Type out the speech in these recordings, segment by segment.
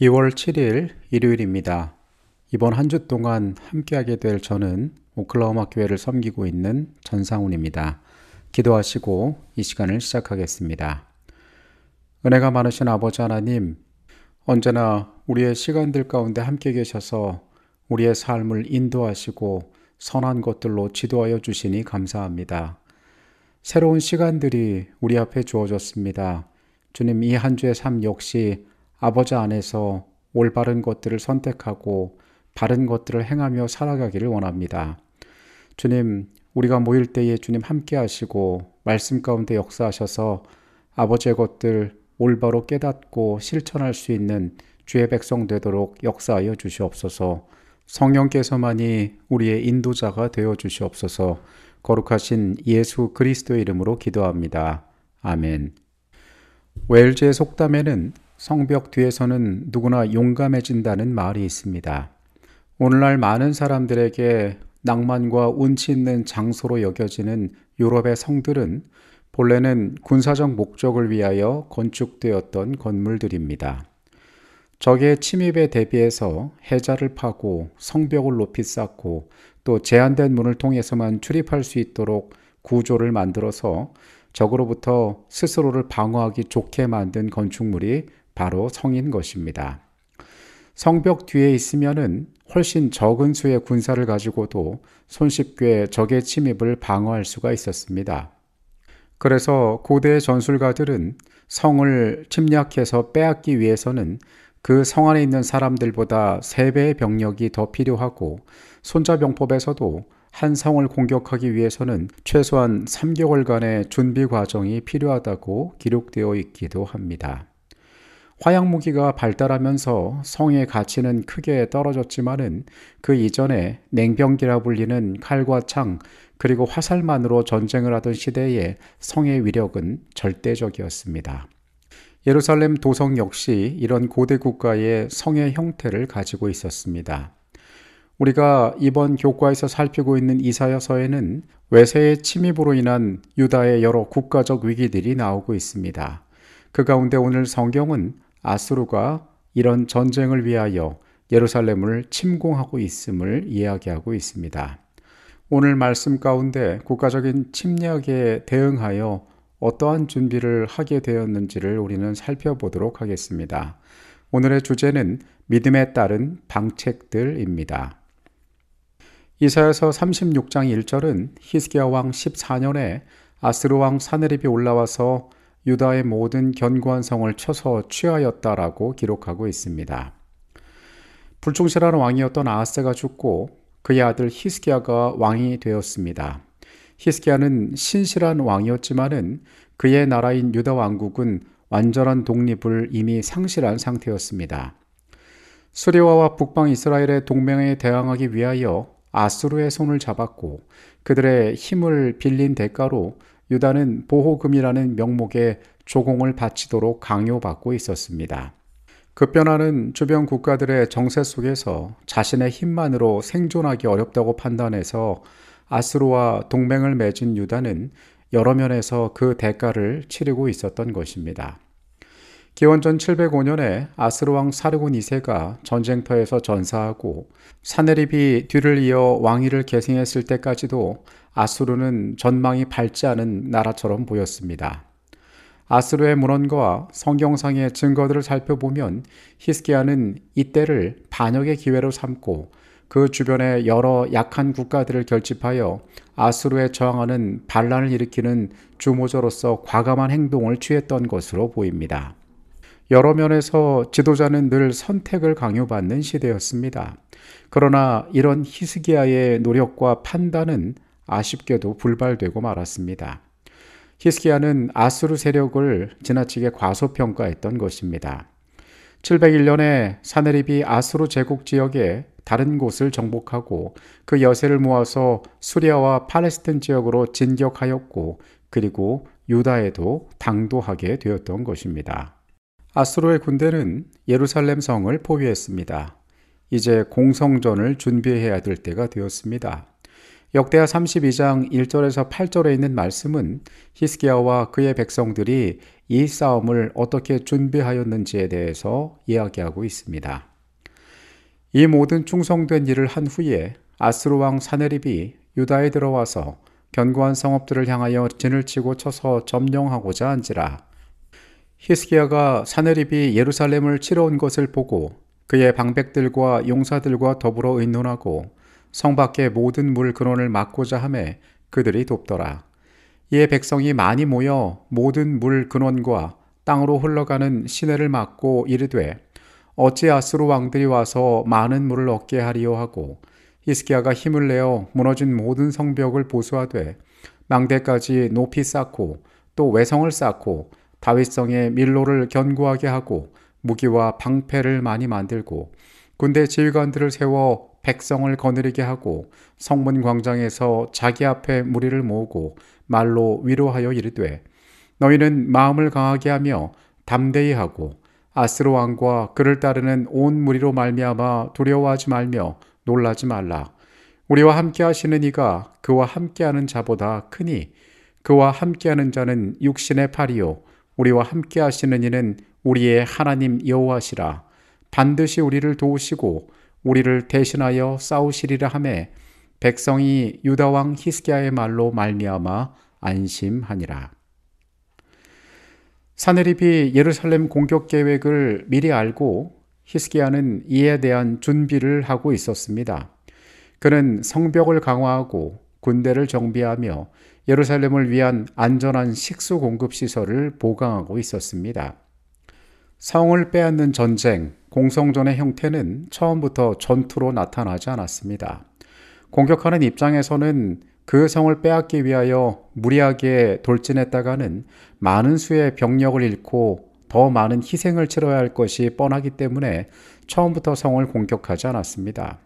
2월 7일 일요일입니다. 이번 한 주 동안 함께하게 될 저는 오클라호마 교회를 섬기고 있는 전상훈입니다. 기도하시고 이 시간을 시작하겠습니다. 은혜가 많으신 아버지 하나님, 언제나 우리의 시간들 가운데 함께 계셔서 우리의 삶을 인도하시고 선한 것들로 지도하여 주시니 감사합니다. 새로운 시간들이 우리 앞에 주어졌습니다. 주님, 이 한 주의 삶 역시 아버지 안에서 올바른 것들을 선택하고 바른 것들을 행하며 살아가기를 원합니다. 주님, 우리가 모일 때에 주님 함께 하시고 말씀 가운데 역사하셔서 아버지의 것들 올바로 깨닫고 실천할 수 있는 주의 백성 되도록 역사하여 주시옵소서. 성령께서만이 우리의 인도자가 되어 주시옵소서. 거룩하신 예수 그리스도의 이름으로 기도합니다. 아멘. 웰즈의 속담에는 성벽 뒤에서는 누구나 용감해진다는 말이 있습니다. 오늘날 많은 사람들에게 낭만과 운치 있는 장소로 여겨지는 유럽의 성들은 본래는 군사적 목적을 위하여 건축되었던 건물들입니다. 적의 침입에 대비해서 해자를 파고 성벽을 높이 쌓고 또 제한된 문을 통해서만 출입할 수 있도록 구조를 만들어서 적으로부터 스스로를 방어하기 좋게 만든 건축물이 바로 성인 것입니다. 성벽 뒤에 있으면은 훨씬 적은 수의 군사를 가지고도 손쉽게 적의 침입을 방어할 수가 있었습니다. 그래서 고대 전술가들은 성을 침략해서 빼앗기 위해서는 그 성 안에 있는 사람들보다 세배의 병력이 더 필요하고 손자병법에서도 한 성을 공격하기 위해서는 최소한 3개월간의 준비 과정이 필요하다고 기록되어 있기도 합니다. 화약 무기가 발달하면서 성의 가치는 크게 떨어졌지만은 그 이전에 냉병기라 불리는 칼과 창 그리고 화살만으로 전쟁을 하던 시대에 성의 위력은 절대적이었습니다. 예루살렘 도성 역시 이런 고대 국가의 성의 형태를 가지고 있었습니다. 우리가 이번 교과에서 살피고 있는 이사여서에는 외세의 침입으로 인한 유다의 여러 국가적 위기들이 나오고 있습니다. 그 가운데 오늘 성경은 아수르가 이런 전쟁을 위하여 예루살렘을 침공하고 있음을 이야기하고 있습니다. 오늘 말씀 가운데 국가적인 침략에 대응하여 어떠한 준비를 하게 되었는지를 우리는 살펴보도록 하겠습니다. 오늘의 주제는 믿음에 따른 방책들입니다. 이사에서 36장 1절은 히스기야 왕 14년에 아스르 왕 사네립이 올라와서 유다의 모든 견고한 성을 쳐서 취하였다라고 기록하고 있습니다. 불충실한 왕이었던 아하스가 죽고 그의 아들 히스기야가 왕이 되었습니다. 히스기야는 신실한 왕이었지만은 그의 나라인 유다 왕국은 완전한 독립을 이미 상실한 상태였습니다. 수리와와 북방 이스라엘의 동맹에 대항하기 위하여 아수르의 손을 잡았고 그들의 힘을 빌린 대가로 유다는 보호금이라는 명목의 조공을 바치도록 강요받고 있었습니다. 급변하는 그 주변 국가들의 정세 속에서 자신의 힘만으로 생존하기 어렵다고 판단해서 아스로와 동맹을 맺은 유다는 여러 면에서 그 대가를 치르고 있었던 것입니다. 기원전 705년에 아스르왕 사르곤 2세가 전쟁터에서 전사하고 사네립이 뒤를 이어 왕위를 계승했을 때까지도 아수르는 전망이 밝지 않은 나라처럼 보였습니다. 아스르의 문헌과 성경상의 증거들을 살펴보면 히스키아는 이때를 반역의 기회로 삼고 그 주변의 여러 약한 국가들을 결집하여 아수르에 저항하는 반란을 일으키는 주모자로서 과감한 행동을 취했던 것으로 보입니다. 여러 면에서 지도자는 늘 선택을 강요받는 시대였습니다. 그러나 이런 히스기야의 노력과 판단은 아쉽게도 불발되고 말았습니다. 히스기야는 아수르 세력을 지나치게 과소평가했던 것입니다. 701년에 사네립이 아수르 제국 지역에 다른 곳을 정복하고 그 여세를 모아서 수리아와 팔레스틴 지역으로 진격하였고 그리고 유다에도 당도하게 되었던 것입니다. 아스로의 군대는 예루살렘 성을 포위했습니다. 이제 공성전을 준비해야 될 때가 되었습니다. 역대하 32장 1절에서 8절에 있는 말씀은 히스기야와 그의 백성들이 이 싸움을 어떻게 준비하였는지에 대해서 이야기하고 있습니다. 이 모든 충성된 일을 한 후에 아스로 왕 사네립이 유다에 들어와서 견고한 성읍들을 향하여 진을 치고 쳐서 점령하고자 한지라 히스기야가 사내립이 예루살렘을 치러온 것을 보고 그의 방백들과 용사들과 더불어 의논하고 성 밖의 모든 물 근원을 막고자 함에 그들이 돕더라. 이에 백성이 많이 모여 모든 물 근원과 땅으로 흘러가는 시내를 막고 이르되 어찌 아스로 왕들이 와서 많은 물을 얻게 하리요 하고 히스기야가 힘을 내어 무너진 모든 성벽을 보수하되 망대까지 높이 쌓고 또 외성을 쌓고 다윗성의 밀로를 견고하게 하고 무기와 방패를 많이 만들고 군대 지휘관들을 세워 백성을 거느리게 하고 성문 광장에서 자기 앞에 무리를 모으고 말로 위로하여 이르되 너희는 마음을 강하게 하며 담대히 하고 아스로 왕과 그를 따르는 온 무리로 말미암아 두려워하지 말며 놀라지 말라 우리와 함께 하시는 이가 그와 함께 하는 자보다 크니 그와 함께 하는 자는 육신의 팔이요 우리와 함께 하시는 이는 우리의 하나님 여호와시라 반드시 우리를 도우시고 우리를 대신하여 싸우시리라 하매 백성이 유다 왕 히스기야의 말로 말미암아 안심하니라. 사네립이 예루살렘 공격 계획을 미리 알고 히스기야는 이에 대한 준비를 하고 있었습니다. 그는 성벽을 강화하고 군대를 정비하며 예루살렘을 위한 안전한 식수 공급 시설을 보강하고 있었습니다. 성을 빼앗는 전쟁, 공성전의 형태는 처음부터 전투로 나타나지 않았습니다. 공격하는 입장에서는 그 성을 빼앗기 위하여 무리하게 돌진했다가는 많은 수의 병력을 잃고 더 많은 희생을 치러야 할 것이 뻔하기 때문에 처음부터 성을 공격하지 않았습니다.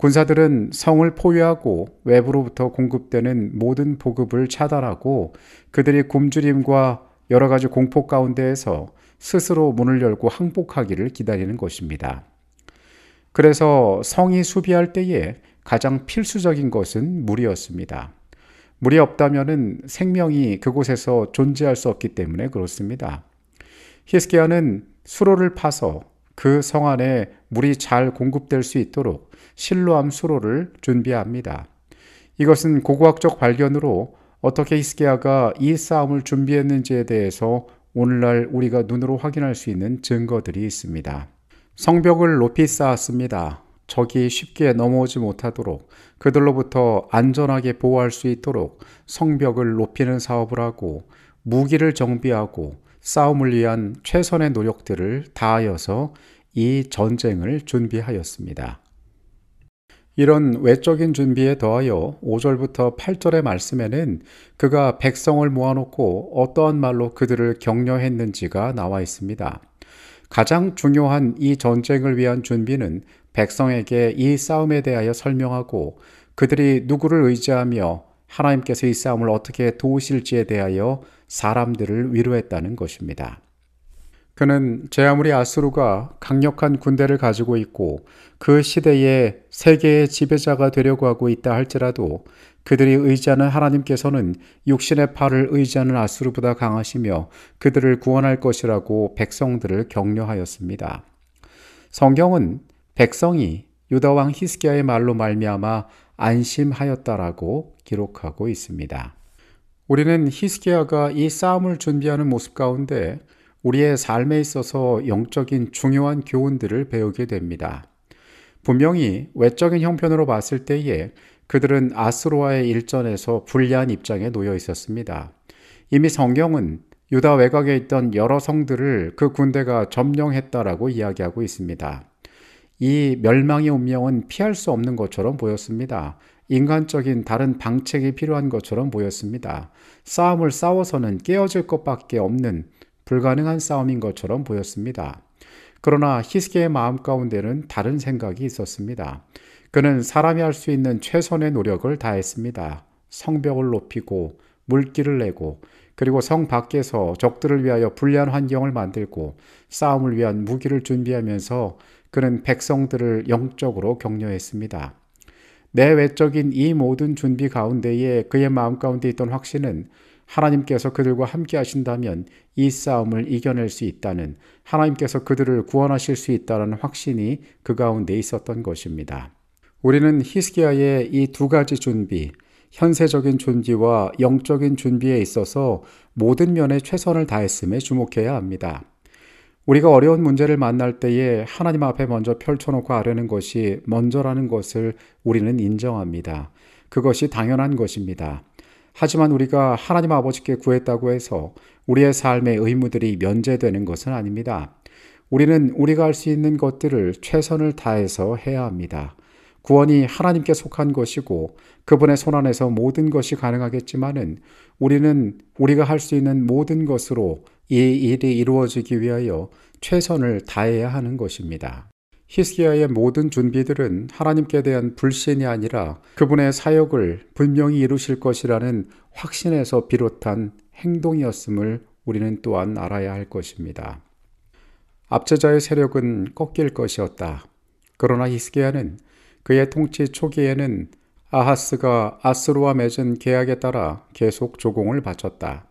군사들은 성을 포위하고 외부로부터 공급되는 모든 보급을 차단하고 그들이 굶주림과 여러 가지 공포 가운데에서 스스로 문을 열고 항복하기를 기다리는 것입니다. 그래서 성이 수비할 때에 가장 필수적인 것은 물이었습니다. 물이 없다면 생명이 그곳에서 존재할 수 없기 때문에 그렇습니다. 히스키아는 수로를 파서 그성 안에 물이 잘 공급될 수 있도록 실로암 수로를 준비합니다. 이것은 고고학적 발견으로 어떻게 히스기야가 이 싸움을 준비했는지에 대해서 오늘날 우리가 눈으로 확인할 수 있는 증거들이 있습니다. 성벽을 높이 쌓았습니다. 적이 쉽게 넘어오지 못하도록 그들로부터 안전하게 보호할 수 있도록 성벽을 높이는 사업을 하고 무기를 정비하고 싸움을 위한 최선의 노력들을 다하여서 이 전쟁을 준비하였습니다. 이런 외적인 준비에 더하여 5절부터 8절의 말씀에는 그가 백성을 모아놓고 어떠한 말로 그들을 격려했는지가 나와 있습니다. 가장 중요한 이 전쟁을 위한 준비는 백성에게 이 싸움에 대하여 설명하고 그들이 누구를 의지하며 하나님께서 이 싸움을 어떻게 도우실지에 대하여 사람들을 위로했다는 것입니다. 그는 제 아무리 아수르가 강력한 군대를 가지고 있고 그 시대에 세계의 지배자가 되려고 하고 있다 할지라도 그들이 의지하는 하나님께서는 육신의 팔을 의지하는 아수르보다 강하시며 그들을 구원할 것이라고 백성들을 격려하였습니다. 성경은 백성이 유다 왕 히스기야의 말로 말미암아 안심하였다라고 기록하고 있습니다. 우리는 히스기야가 이 싸움을 준비하는 모습 가운데 우리의 삶에 있어서 영적인 중요한 교훈들을 배우게 됩니다. 분명히 외적인 형편으로 봤을 때에 그들은 아스로아의 일전에서 불리한 입장에 놓여 있었습니다. 이미 성경은 유다 외곽에 있던 여러 성들을 그 군대가 점령했다라고 이야기하고 있습니다. 이 멸망의 운명은 피할 수 없는 것처럼 보였습니다. 인간적인 다른 방책이 필요한 것처럼 보였습니다. 싸움을 싸워서는 깨어질 것밖에 없는 불가능한 싸움인 것처럼 보였습니다. 그러나 히스기의 마음 가운데는 다른 생각이 있었습니다. 그는 사람이 할 수 있는 최선의 노력을 다했습니다. 성벽을 높이고 물길을 내고 그리고 성 밖에서 적들을 위하여 불리한 환경을 만들고 싸움을 위한 무기를 준비하면서 그는 백성들을 영적으로 격려했습니다. 내 외적인 이 모든 준비 가운데에 그의 마음 가운데 있던 확신은 하나님께서 그들과 함께 하신다면 이 싸움을 이겨낼 수 있다는 하나님께서 그들을 구원하실 수 있다는 확신이 그 가운데 있었던 것입니다. 우리는 히스기야의 이 두 가지 준비, 현세적인 준비와 영적인 준비에 있어서 모든 면에 최선을 다했음에 주목해야 합니다. 우리가 어려운 문제를 만날 때에 하나님 앞에 먼저 펼쳐놓고 아뢰는 것이 먼저라는 것을 우리는 인정합니다. 그것이 당연한 것입니다. 하지만 우리가 하나님 아버지께 구했다고 해서 우리의 삶의 의무들이 면제되는 것은 아닙니다. 우리는 우리가 할 수 있는 것들을 최선을 다해서 해야 합니다. 구원이 하나님께 속한 것이고 그분의 손안에서 모든 것이 가능하겠지만은 우리는 우리가 할 수 있는 모든 것으로 이 일이 이루어지기 위하여 최선을 다해야 하는 것입니다. 히스기야의 모든 준비들은 하나님께 대한 불신이 아니라 그분의 사역을 분명히 이루실 것이라는 확신에서 비롯한 행동이었음을 우리는 또한 알아야 할 것입니다. 압제자의 세력은 꺾일 것이었다. 그러나 히스기야는 그의 통치 초기에는 아하스가 아스로와 맺은 계약에 따라 계속 조공을 바쳤다.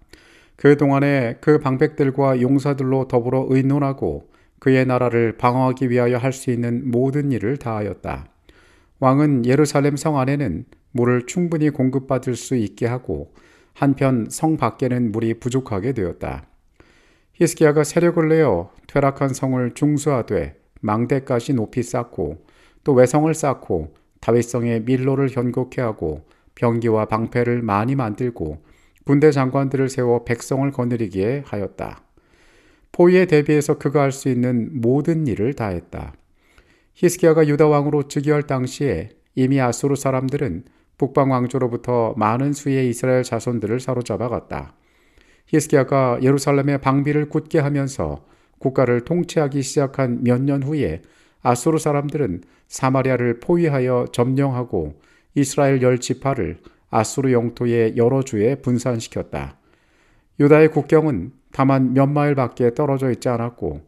그 동안에 그 방백들과 용사들로 더불어 의논하고 그의 나라를 방어하기 위하여 할 수 있는 모든 일을 다하였다. 왕은 예루살렘 성 안에는 물을 충분히 공급받을 수 있게 하고 한편 성 밖에는 물이 부족하게 되었다. 히스기야가 세력을 내어 퇴락한 성을 중수하되 망대까지 높이 쌓고 또 외성을 쌓고 다윗성의 밀로를 현곡해 하고 병기와 방패를 많이 만들고 군대 장관들을 세워 백성을 거느리게 하였다. 포위에 대비해서 그가 할 수 있는 모든 일을 다했다. 히스기야가 유다 왕으로 즉위할 당시에 이미 아수르 사람들은 북방 왕조로부터 많은 수의 이스라엘 자손들을 사로잡아갔다. 히스기야가 예루살렘의 방비를 굳게 하면서 국가를 통치하기 시작한 몇 년 후에 아수르 사람들은 사마리아를 포위하여 점령하고 이스라엘 열 지파를 아수르 영토의 여러 주에 분산시켰다. 유다의 국경은 다만 몇 마일 밖에 떨어져 있지 않았고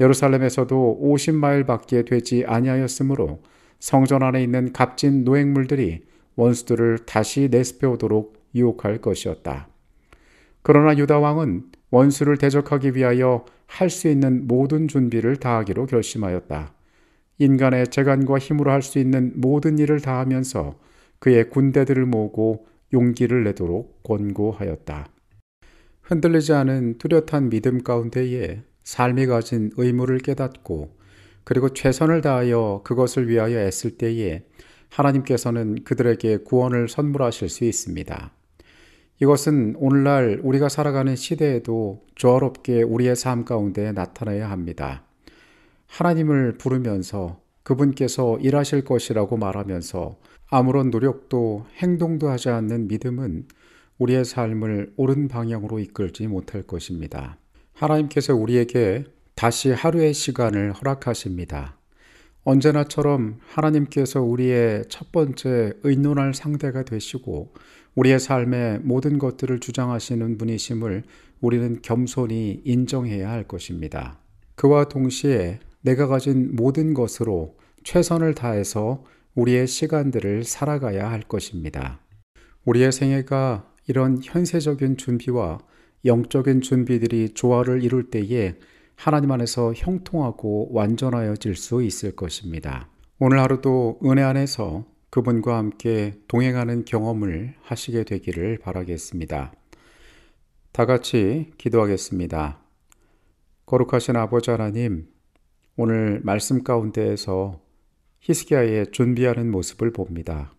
예루살렘에서도 50마일 밖에 되지 아니하였으므로 성전 안에 있는 값진 노획물들이 원수들을 다시 내스페오도록 유혹할 것이었다. 그러나 유다 왕은 원수를 대적하기 위하여 할 수 있는 모든 준비를 다하기로 결심하였다. 인간의 재간과 힘으로 할 수 있는 모든 일을 다하면서 그의 군대들을 모으고 용기를 내도록 권고하였다. 흔들리지 않은 뚜렷한 믿음 가운데에 삶이 가진 의무를 깨닫고 그리고 최선을 다하여 그것을 위하여 애쓸 때에 하나님께서는 그들에게 구원을 선물하실 수 있습니다. 이것은 오늘날 우리가 살아가는 시대에도 조화롭게 우리의 삶 가운데 나타나야 합니다. 하나님을 부르면서 그분께서 일하실 것이라고 말하면서 아무런 노력도 행동도 하지 않는 믿음은 우리의 삶을 옳은 방향으로 이끌지 못할 것입니다. 하나님께서 우리에게 다시 하루의 시간을 허락하십니다. 언제나처럼 하나님께서 우리의 첫 번째 의논할 상대가 되시고 우리의 삶의 모든 것들을 주장하시는 분이심을 우리는 겸손히 인정해야 할 것입니다. 그와 동시에 내가 가진 모든 것으로 최선을 다해서 우리의 시간들을 살아가야 할 것입니다. 우리의 생애가 이런 현세적인 준비와 영적인 준비들이 조화를 이룰 때에 하나님 안에서 형통하고 완전하여질 수 있을 것입니다. 오늘 하루도 은혜 안에서 그분과 함께 동행하는 경험을 하시게 되기를 바라겠습니다. 다 같이 기도하겠습니다. 거룩하신 아버지 하나님, 오늘 말씀 가운데에서 히스기야의 준비하는 모습을 봅니다.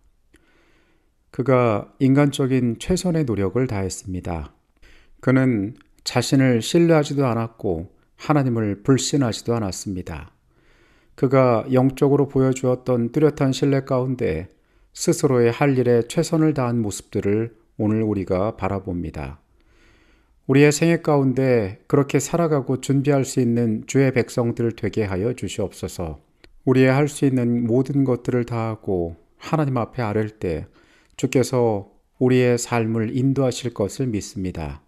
그가 인간적인 최선의 노력을 다했습니다. 그는 자신을 신뢰하지도 않았고 하나님을 불신하지도 않았습니다. 그가 영적으로 보여주었던 뚜렷한 신뢰 가운데 스스로의 할 일에 최선을 다한 모습들을 오늘 우리가 바라봅니다. 우리의 생애 가운데 그렇게 살아가고 준비할 수 있는 주의 백성들 되게 하여 주시옵소서. 우리의 할 수 있는 모든 것들을 다하고 하나님 앞에 아뢰 때 주께서 우리의 삶을 인도하실 것을 믿습니다.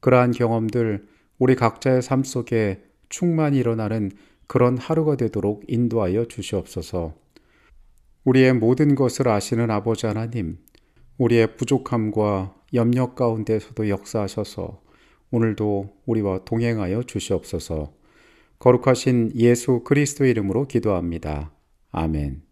그러한 경험들 우리 각자의 삶 속에 충만히 일어나는 그런 하루가 되도록 인도하여 주시옵소서. 우리의 모든 것을 아시는 아버지 하나님, 우리의 부족함과 염려 가운데서도 역사하셔서 오늘도 우리와 동행하여 주시옵소서. 거룩하신 예수 그리스도 이름으로 기도합니다. 아멘.